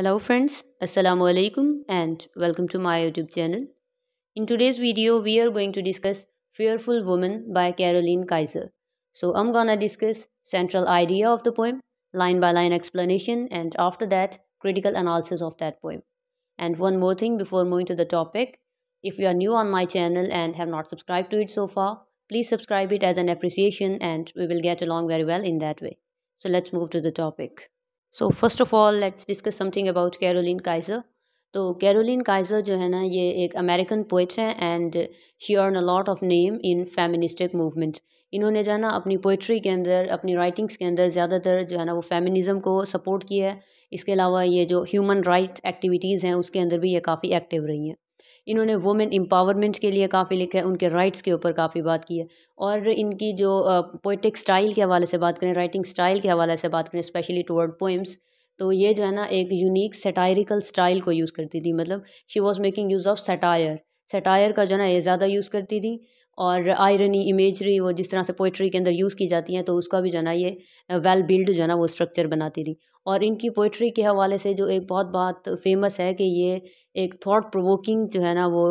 Hello friends, Assalamu alaikum and welcome to my YouTube channel. In today's video, we are going to discuss Fearful Woman by Caroline Kaiser. So I'm gonna discuss central idea of the poem, line by line explanation and after that, critical analysis of that poem. And one more thing before moving to the topic, if you are new on my channel and have not subscribed to it so far, please subscribe it as an appreciation and we will get along very well in that way. So let's move to the topic. So first of all let's discuss something about Carolyn Kizer तो Carolyn Kizer जो है ना ये एक American poet है and she earn a lot of name in feministic movement इन्होंने जो है ना अपनी पोइट्री के अंदर अपनी राइटिंग्स के अंदर ज़्यादातर जो है ना वो फेमिनिज़म को सपोर्ट किया है इसके अलावा ये जो ह्यूमन राइट एक्टिविटीज़ हैं उसके अंदर भी ये काफ़ी एक्टिव रही हैं इन्होंने वुमेन एम्पावरमेंट के लिए काफ़ी लिखा है उनके राइट्स के ऊपर काफ़ी बात की है और इनकी जो पोइटिक स्टाइल के हवाले से बात करें राइटिंग स्टाइल के हवाले से बात करें स्पेशली टूवर्ड पोइम्स तो ये जो है ना एक यूनिक सेटायरिकल स्टाइल को यूज़ करती थी मतलब she was making use of satire satire का जो है ना ये ज़्यादा यूज़ करती थी और आयरनी इमेजरी वो जिस तरह से पोइट्री के अंदर यूज़ की जाती हैं तो उसका भी जो है ना ये वेल बिल्ड जो है ना वो स्ट्रक्चर बनाती थी और इनकी पोइट्री के हवाले से जो एक बहुत बात फेमस है कि ये एक थॉट प्रोवोकिंग जो है ना वो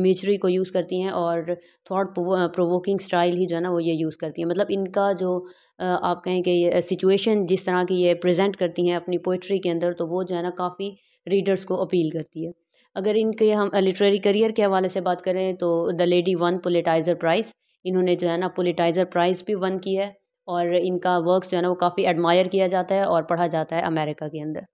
इमेजरी को यूज़ करती हैं और थॉट प्रोवोकिंग स्टाइल ही जो है ना वो ये यूज़ करती हैं मतलब इनका जो आप कहें कि ये सिचुएशन जिस तरह की ये प्रेजेंट करती हैं अपनी पोइट्री के अंदर तो वो जो है ना काफ़ी रीडर्स को अपील करती है अगर इनके हम लिटरेरी करियर के हवाले से बात करें तो the lady won Pulitzer prize इन्होंने जो है ना पोलिटाइज़र प्राइज़ भी वन की है और इनका वर्क्स जो है ना वो काफ़ी एडमायर किया जाता है और पढ़ा जाता है अमेरिका के अंदर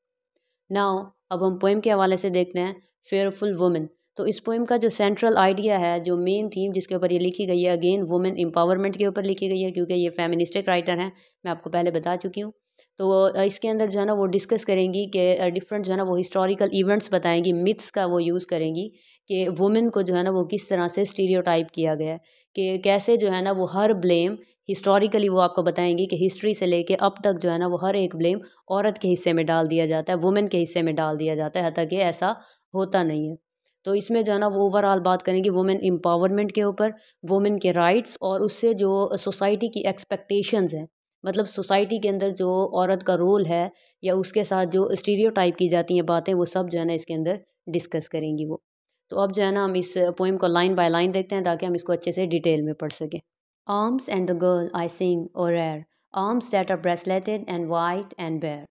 नाउ अब हम पोइम के हवाले से देखते हैं फेयरफुल वुमेन तो इस पोइम का जो सेंट्रल आइडिया है जो मेन थीम जिसके ऊपर ये लिखी गई है अगेन वुमेन एम्पावरमेंट के ऊपर लिखी गई है क्योंकि ये फेमिनिस्टिक राइटर हैं मैं आपको पहले बता चुकी हूँ तो इसके अंदर जो है ना वो डिस्कस करेंगी कि डिफरेंट जो है ना वो हिस्टोरिकल इवेंट्स बताएंगी मिथ्स का वो यूज़ करेंगी कि वुमेन को जो है ना वो किस तरह से स्टीरियोटाइप किया गया है कि कैसे जो है ना वो हर ब्लेम हिस्टोरिकली वो आपको बताएंगी कि हिस्ट्री से लेके अब तक जो है ना वो हर एक ब्लेम औरत के हिस्से में डाल दिया जाता है वुमेन के हिस्से में डाल दिया जाता है हत्या कि ऐसा होता नहीं है तो इसमें जो है ना वो ओवरऑल बात करेंगे वुमेन एम्पावरमेंट के ऊपर वुमेन के राइट्स और उससे जो सोसाइटी की एक्सपेक्टेशंस हैं मतलब सोसाइटी के अंदर जो औरत का रोल है या उसके साथ जो स्टीरियो टाइप की जाती हैं बातें वो सब जो है ना इसके अंदर डिस्कस करेंगी वो तो अब जो है ना हम इस पोइम को लाइन बाय लाइन देखते हैं ताकि हम इसको अच्छे से डिटेल में पढ़ सकें arms and the girl I sing और air arms that are braceleted and white and bare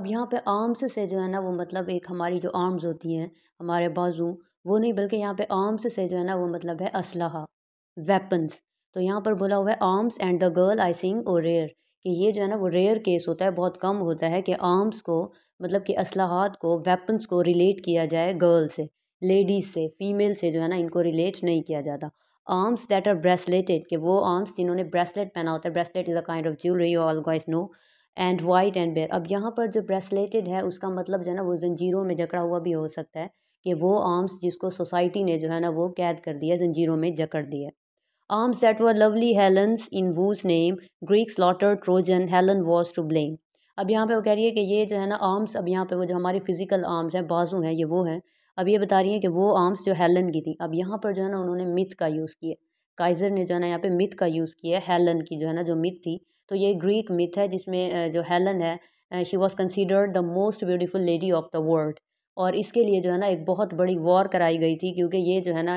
अब यहाँ पे आर्म्स से जो है ना वो मतलब एक हमारी जो आर्म्स होती हैं हमारे बाजू वो नहीं बल्कि यहाँ पे आर्म्स से जो है ना वो मतलब है असलाहा वेपन्स तो यहाँ पर बोला हुआ है arms and the girl I sing और रेयर कि ये जो है ना वो रेयर केस होता है बहुत कम होता है कि आर्म्स को मतलब कि असलाहत को वेपन्स को रिलेट किया जाए गर्ल से लेडीज़ से फीमेल से जो है ना इनको रिलेट नहीं किया जाता आर्म्स डेट आर ब्रेसलेटेड कि वो आर्म्स जिन्होंने ब्रेसलेट पहना होता है bracelet is a kind of jewellery all guys no and white and bare अब यहाँ पर जो ब्रेसलेटेड है उसका मतलब जो है ना वो जंजीरों में जकड़ा हुआ भी हो सकता है कि वो आर्म्स जिसको सोसाइटी ने जो है ना वो कैद कर दिया जंजीरों में जकड़ दिया Arms that were lovely Helen's in Wu's name, Greek slaughtered Trojan, Helen was to blame. अब यहाँ पे वो कह रही है कि ये जो है ना आर्म्स अब यहाँ पे वो जो हमारे फिजिकल आर्म्स हैं बाजू हैं ये वो हैं अब ये बता रही है कि वो आर्म्स जो हेलन की थी अब यहाँ पर जो है ना उन्होंने मिथ का यूज़ किया काइज़र ने जो है ना यहाँ पे मिथ का यूज़ किया हेलन की जो है ना जो मिथ थी तो ये ग्रीक मिथ है जिसमें जो हेलन है she was considered the most beautiful lady of the world और इसके लिए जो है ना एक बहुत बड़ी वॉर कराई गई थी क्योंकि ये जो है ना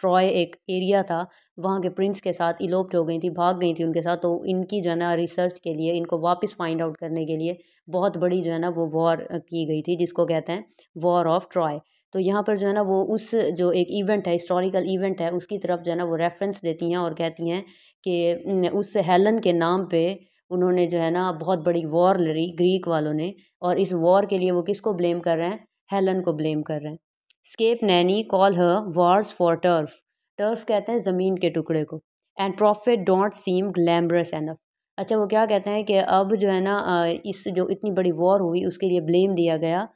ट्रॉय एक एरिया था वहाँ के प्रिंस के साथ इलोप्ट हो गई थी भाग गई थी उनके साथ तो इनकी जो है ना रिसर्च के लिए इनको वापस फाइंड आउट करने के लिए बहुत बड़ी जो है ना वो वॉर की गई थी जिसको कहते हैं वॉर ऑफ ट्रॉय तो यहाँ पर जो है ना वो उस जो एक इवेंट है हिस्टोरिकल इवेंट है उसकी तरफ जो है ना वो रेफरेंस देती हैं और कहती हैं कि उस हेलन के नाम पे उन्होंने जो है ना बहुत बड़ी वॉर लड़ी ग्रीक वालों ने और इस वॉर के लिए वो किसको ब्लेम कर रहे हैं हेलन को ब्लेम कर रहे हैं scape nanny call her wars for turf turf कहते हैं ज़मीन के टुकड़े को and profit don't seem glamorous enough अच्छा वो क्या कहते हैं कि अब जो है ना इस जो इतनी बड़ी वॉर हुई उसके लिए ब्लेम दिया गया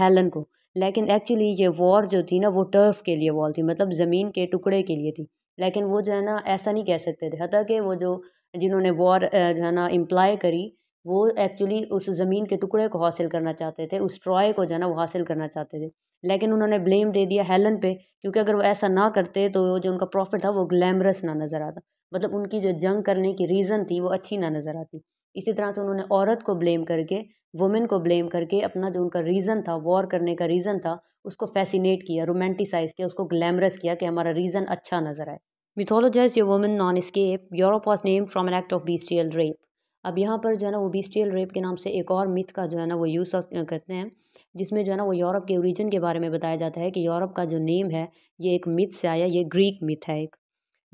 हेलन को लेकिन एक्चुअली ये वॉर जो थी ना वो टर्फ के लिए वॉर थी मतलब ज़मीन के टुकड़े के लिए थी लेकिन वो जो है ना ऐसा नहीं कह सकते थे हत्या वो जो जिन्होंने वॉर जो है ना इम्प्लाई करी वो एक्चुअली उस ज़मीन के टुकड़े को हासिल करना चाहते थे उस ट्रॉय को जो है ना वो हासिल करना चाहते थे लेकिन उन्होंने ब्लेम दे दिया हेलन पे क्योंकि अगर वो ऐसा ना करते तो जो उनका प्रॉफिट था वो ग्लैमरस ना नज़र आता मतलब उनकी जो जंग करने की रीज़न थी वो अच्छी ना नज़र आती इसी तरह से उन्होंने औरत को ब्लेम करके वुमेन को ब्लेम करके अपना जो उनका रीज़न था वॉर करने का रीज़न था उसको फैसिनेट किया रोमांटिसाइज किया उसको ग्लैमरस किया कि हमारा रीज़न अच्छा नज़र आए mythologize your women none escape Europe was name from an act of bestial rape अब यहाँ पर जो है ना वो बीस्टियल रेप के नाम से एक और मिथ का जो है ना वो यूज़ करते हैं जिसमें जो है ना वो यूरोप के ओरिजिन के बारे में बताया जाता है कि यूरोप का जो नेम है ये एक मिथ से आया ये ग्रीक मिथ है एक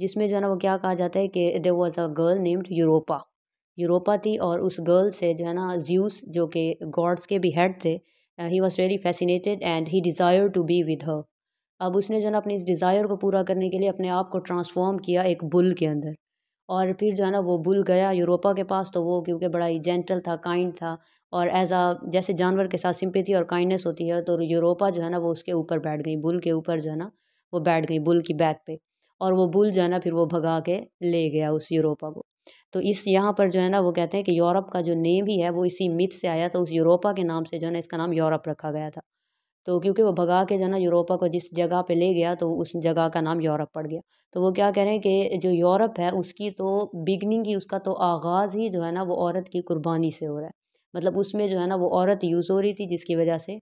जिसमें जो है ना वो क्या कहा जाता है कि they was a girl named Europa Europa थी और उस गर्ल से जो है ना ज्यूस जो कि गॉड्स के भी हेड थे he was really fascinated and he desire to be with her अब उसने जो है ना अपने इस डिज़ायर को पूरा करने के लिए अपने आप को ट्रांसफॉर्म किया एक बुल के अंदर और फिर जो है ना वो भूल गया यूरोपा के पास तो वो क्योंकि बड़ा ही जेंटल था काइंड था और एज आ जैसे जानवर के साथ सिंपथी और काइंडनेस होती है तो यूरोपा जो है ना वो उसके ऊपर बैठ गई बुल के ऊपर जो है ना वो बैठ गई बुल की बैक पे और वो बुल जो है ना फिर वो भगा के ले गया उस यूरोपा को तो इस यहाँ पर जो है ना वो कहते हैं कि यूरोप का जो नेम ही है वो इसी मिथ से आया था उस यूरोपा के नाम से जो है ना इसका नाम यूरोप रखा गया था तो क्योंकि वो भगा के जाना यूरोपा को जिस जगह पे ले गया तो उस जगह का नाम यूरोप पड़ गया तो वो क्या कह रहे हैं कि जो यूरोप है उसकी तो बिगनिंग ही उसका तो आगाज़ ही जो है ना वो औरत की कुर्बानी से हो रहा है मतलब उसमें जो है ना वो औरत यूज़ हो रही थी जिसकी वजह से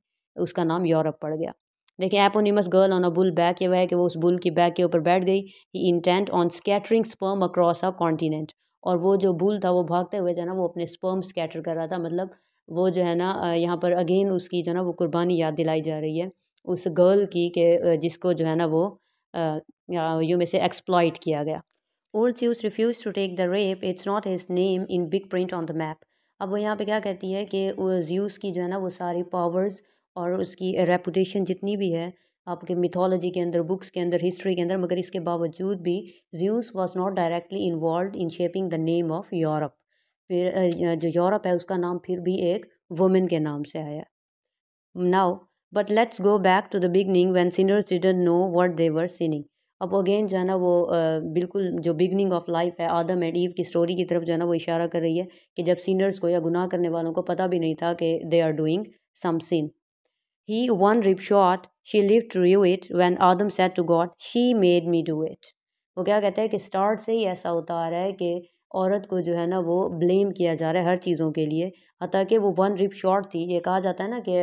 उसका नाम यूरोप पड़ गया देखिए eponymous girl on a bull back ये वह है कि वो उस बुल की बैक के ऊपर बैठ गई he intent on scattering sperm across a continent और वो जो बुल था वो भागते हुए जो है ना वो अपने स्पर्म स्कैटर कर रहा था मतलब वो जो है ना यहाँ पर अगेन उसकी जो है ना वो कुर्बानी याद दिलाई जा रही है उस गर्ल की के जिसको जो है ना वो यू में से एक्सप्लॉइट किया गया old Zeus refuse to take the rap it's not his name in big print on the map अब वो यहाँ पे क्या कहती है कि ज्यूस की जो है ना वो सारी पावर्स और उसकी रेपूटेशन जितनी भी है आपके मिथोलॉजी के अंदर बुक्स के अंदर हिस्ट्री के अंदर मगर इसके बावजूद भी Zeus was not directly involve in shaping the name of Europe फिर जो यूरोप है उसका नाम फिर भी एक वुमेन के नाम से आया now but let's go back to the beginning when sinners didn't know what they were sinning अब अगेन जो है ना वो बिल्कुल जो बिगनिंग ऑफ लाइफ है आदम एंड ईव की स्टोरी की तरफ जो है ना वो इशारा कर रही है कि जब सीनियर्स को या गुनाह करने वालों को पता भी नहीं था कि they are doing some sin he one rip shot she live to you it when Adam said to God she made me do it वो क्या कहते हैं कि स्टार्ट से ही ऐसा होता आ रहा है कि औरत को जो है ना वो ब्लेम किया जा रहा है हर चीज़ों के लिए कि वो वन रिप शॉर्ट थी ये कहा जाता है ना कि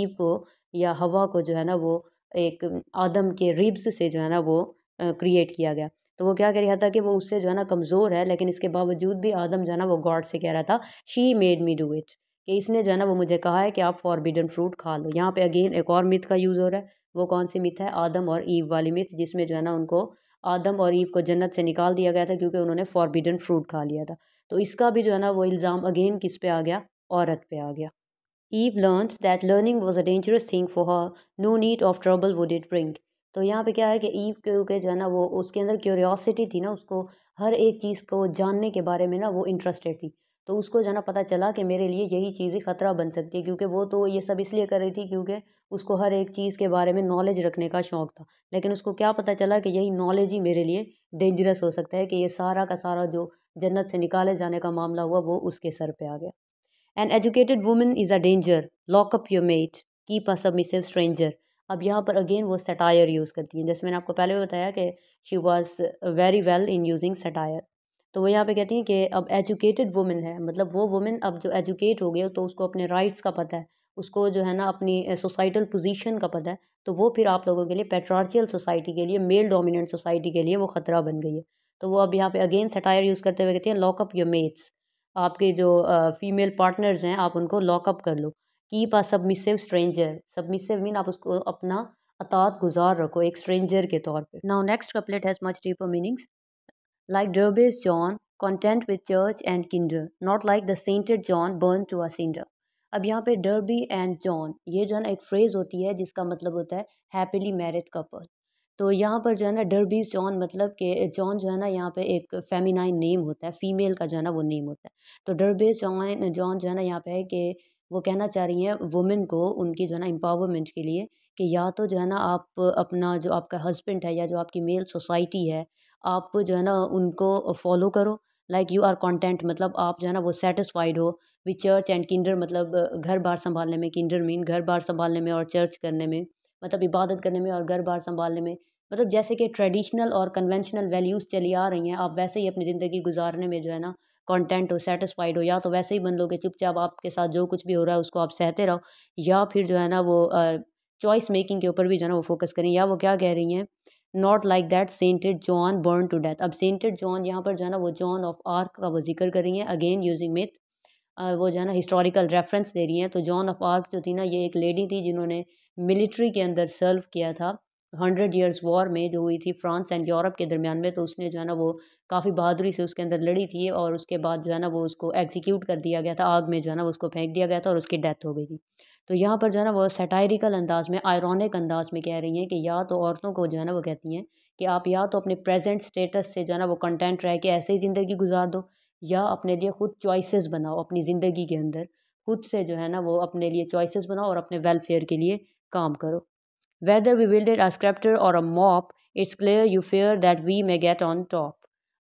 ईव को या हवा को जो है ना वो एक आदम के रिब्स से जो है ना वो क्रिएट किया गया तो वो क्या कह रहा था कि वो उससे जो है ना कमज़ोर है लेकिन इसके बावजूद भी आदम जो है ना वो गॉड से कह रहा था she made me do it कि इसने जो है ना वो मुझे कहा है कि आप फॉरबिडन फ्रूट खा लो यहाँ पे अगेन एक और मिथ का यूज़ हो रहा है वो कौन सी मिथ है आदम और ईव वाली मिथ जिसमें जो है ना उनको आदम और ईव को जन्नत से निकाल दिया गया था क्योंकि उन्होंने फॉरबिडन फ्रूट खा लिया था तो इसका भी जो है ना वो इल्ज़ाम अगेन किस पे आ गया औरत पे आ गया Eve learns that learning was a dangerous thing for her no need of trouble would it bring तो यहाँ पे क्या है कि ईव क्योंकि जो है ना वो उसके अंदर क्यूरियोसिटी थी ना उसको हर एक चीज़ को जानने के बारे में ना वो इंटरेस्टेड थी तो उसको जो ना पता चला कि मेरे लिए यही चीज़ ही ख़तरा बन सकती है क्योंकि वो तो ये सब इसलिए कर रही थी क्योंकि उसको हर एक चीज़ के बारे में नॉलेज रखने का शौक़ था लेकिन उसको क्या पता चला कि यही नॉलेज ही मेरे लिए डेंजरस हो सकता है कि ये सारा का सारा जो जन्नत से निकाले जाने का मामला हुआ वो उसके सर पर आ गया an educated women is a danger lock up your mate keep a submissive stranger अब यहाँ पर अगेन वो सटायर यूज़ करती हैं जैसे मैंने आपको पहले भी बताया कि she was very well in using satire तो वो यहाँ पे कहती हैं कि अब एजुकेटेड वुमेन है मतलब वो वुमेन अब जो एजुकेट हो गए तो उसको अपने राइट्स का पता है उसको जो है ना अपनी सोसाइटल पोजीशन का पता है तो वो फिर आप लोगों के लिए पेट्रार्चियल सोसाइटी के लिए मेल डोमिनेंट सोसाइटी के लिए वो ख़तरा बन गई है तो वो अब यहाँ पे अगेन सटायर यूज़ करते हुए कहती हैं लॉकअप योर मेट्स आपके जो फीमेल पार्टनर्स हैं आप उनको लॉकअप कर लो keep a submissive stranger submissive mean आप उसको अपना अतात गुजार रखो एक स्ट्रेंजर के तौर पे now next couplet has much deeper meanings like Derby's John, content with church and kindred, not like the sainted John burned to a cinder. अब यहाँ पे डर्बी एंड जॉन ये जो है ना एक फ्रेज़ होती है जिसका मतलब होता है हैप्पीली मैरिड कपल तो यहाँ पर जो है ना डर्बीज जॉन मतलब के जॉन जो है ना यहाँ पे एक फेमिनाइन नेम होता है फीमेल का जो है ना वो नेम होता है तो डर्बेज जॉन जॉन जो है ना यहाँ पे है कि वो कहना चाह रही हैं वुमेन को उनकी जो है ना एम्पावरमेंट के लिए कि या तो जो है ना आप अपना जो आपका हस्बैंड है या जो आपकी मेल सोसाइटी है आप जो है ना उनको फॉलो करो लाइक यू आर कॉन्टेंट मतलब आप जो है ना वो सेटिस्फाइड हो विद चर्च एंड किंडर मतलब घर बार संभालने में किंडर मीन घर बार संभालने में और चर्च करने में मतलब इबादत करने में और घर बार संभालने में मतलब जैसे कि ट्रेडिशनल और कन्वेंशनल वैल्यूज़ चली आ रही हैं आप वैसे ही अपनी ज़िंदगी गुजारने में जो है ना कंटेंट हो सेटिस्फाइड हो या तो वैसे ही बन लोगे चुपचाप आपके साथ जो कुछ भी हो रहा है उसको आप सहते रहो या फिर जो है ना वो चॉइस मेकिंग के ऊपर भी जो है ना वो फोकस करें या वो क्या कह रही हैं not like that sainted John burn to death अब सेंटेड जॉन यहाँ पर जो है ना वो जॉन ऑफ आर्क का वो जिक्र करी है अगेन यूजिंग मिथ वो जो है ना हिस्टोरिकल रेफरेंस दे रही हैं तो जॉन ऑफ आर्क जो थी ना ये एक लेडी थी जिन्होंने मिलिट्री के अंदर सर्व किया था हंड्रेड ईयर्स वॉर में जो हुई थी फ्रांस एंड यूरोप के दरमियान में तो उसने जो है ना वो काफ़ी बहादुरी से उसके अंदर लड़ी थी और उसके बाद जो है ना वो उसको एग्जीक्यूट कर दिया गया था आग में जो है ना उसको फेंक दिया गया था और उसकी डेथ हो गई थी तो यहाँ पर जो है ना वो सेटायरिकल अंदाज में आयरॉनिक अंदाज में कह रही हैं कि या तो औरतों को जो है ना वो कहती हैं कि आप या तो अपने प्रेजेंट स्टेटस से जो है ना वो कंटेंट रह के ऐसे ही ज़िंदगी गुजार दो या अपने लिए खुद चॉइसेस बनाओ अपनी ज़िंदगी के अंदर खुद से जो है ना वो अपने लिए चॉइसेस बनाओ और अपने वेलफेयर के लिए काम करो Whether we wielded a scepter or a mop, it's clear you fear that we may get on top.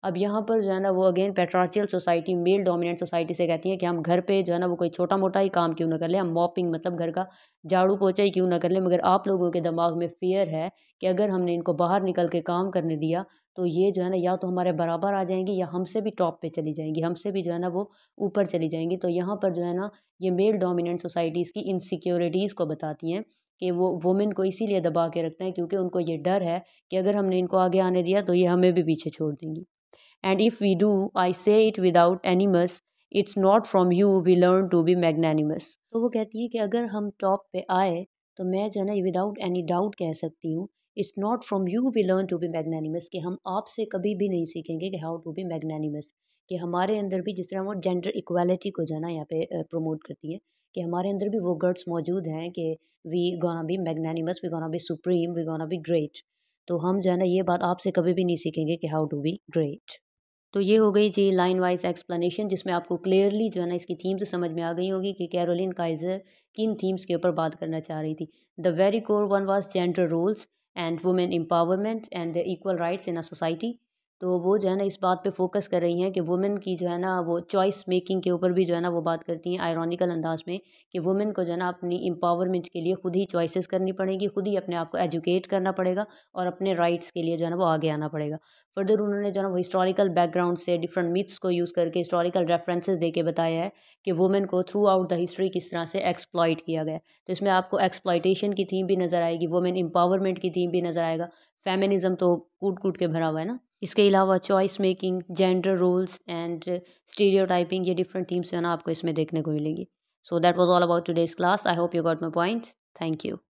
अब यहाँ पर जो है ना वो again patriarchal society male dominant society से कहती है कि हम घर पे जो है ना वो कोई छोटा मोटा ही काम क्यों ना कर ले हम मॉपिंग मतलब घर का झाड़ू पोछा ही क्यों ना कर लें मगर आप लोगों के दिमाग में फियर है कि अगर हमने इनको बाहर निकल के काम करने दिया तो ये जो है ना या तो हमारे बराबर आ जाएंगी या हमसे भी टॉप पे चली जाएंगी हमसे भी जो है ना वो ऊपर चली जाएंगी तो यहाँ पर जो है ना ये मेल डोमिनेंट सोसाइटीज़ की इनसिक्योरिटीज़ को बताती हैं कि वो वुमेन को इसीलिए दबा के रखते हैं क्योंकि उनको ये डर है कि अगर हमने इनको आगे आने दिया तो ये हमें भी पीछे छोड़ देंगी and if we do I say it without animus it's not from you we learn to be magnanimous तो वो कहती हैं कि अगर हम टॉप पे आए तो मैं जो है ना विदाउट एनी डाउट कह सकती हूँ it's not from you we learn to be magnanimous कि हम आपसे कभी भी नहीं सीखेंगे कि हाउ टू बी मैगनानिमस कि हमारे अंदर भी जिस तरह वो जेंडर इक्वालिटी को जो है ना यहाँ पे प्रमोट करती है कि हमारे अंदर भी वो गर्ड्स मौजूद हैं कि we gonna be magnanimous we gonna be supreme we gonna be great तो हम जो है ना ये बात आपसे कभी भी नहीं सीखेंगे कि हाउ टू बी ग्रेट तो ये हो गई जी लाइन वाइज एक्सप्लेनेशन जिसमें आपको क्लियरली जो है ना इसकी थीम्स समझ में आ गई होगी कि कैरोलिन काइजर किन थीम्स के ऊपर बात करना चाह रही थी the very core one was gender roles and women empowerment and the equal rights in a society तो वो जो है ना इस बात पे फोकस कर रही हैं कि वुमेन की जो है ना वो चॉइस मेकिंग के ऊपर भी जो है ना वो बात करती हैं आयरॉनिकल अंदाज में कि वुमेन को जो है ना अपनी एम्पावरमेंट के लिए खुद ही चॉइसेस करनी पड़ेगी खुद ही अपने आप को एजुकेट करना पड़ेगा और अपने राइट्स के लिए जो है ना वो आगे आना पड़ेगा फर्दर उन्होंने जो है ना वो हिस्टोरिकल बैकग्राउंड से डिफरेंट मिथ्स को यूज़ करके हिस्टोरिकल रेफरेंसेज दे के बताया है कि वुमेन को थ्रू आउट द हिस्ट्री किस तरह से एक्सप्लॉइट किया गया तो इसमें आपको एक्सप्लाइटेशन की थीम भी नज़र आएगी वुमेन एम्पावरमेंट की थीम भी नज़र आएगा फेमिनिज्म तो कूट कूट के भरा हुआ है ना इसके अलावा choice making gender roles and stereotyping ये डिफरेंट थीम्स जो है ना आपको इसमें देखने को मिलेंगी so that was all about today's class I hope you got my point thank you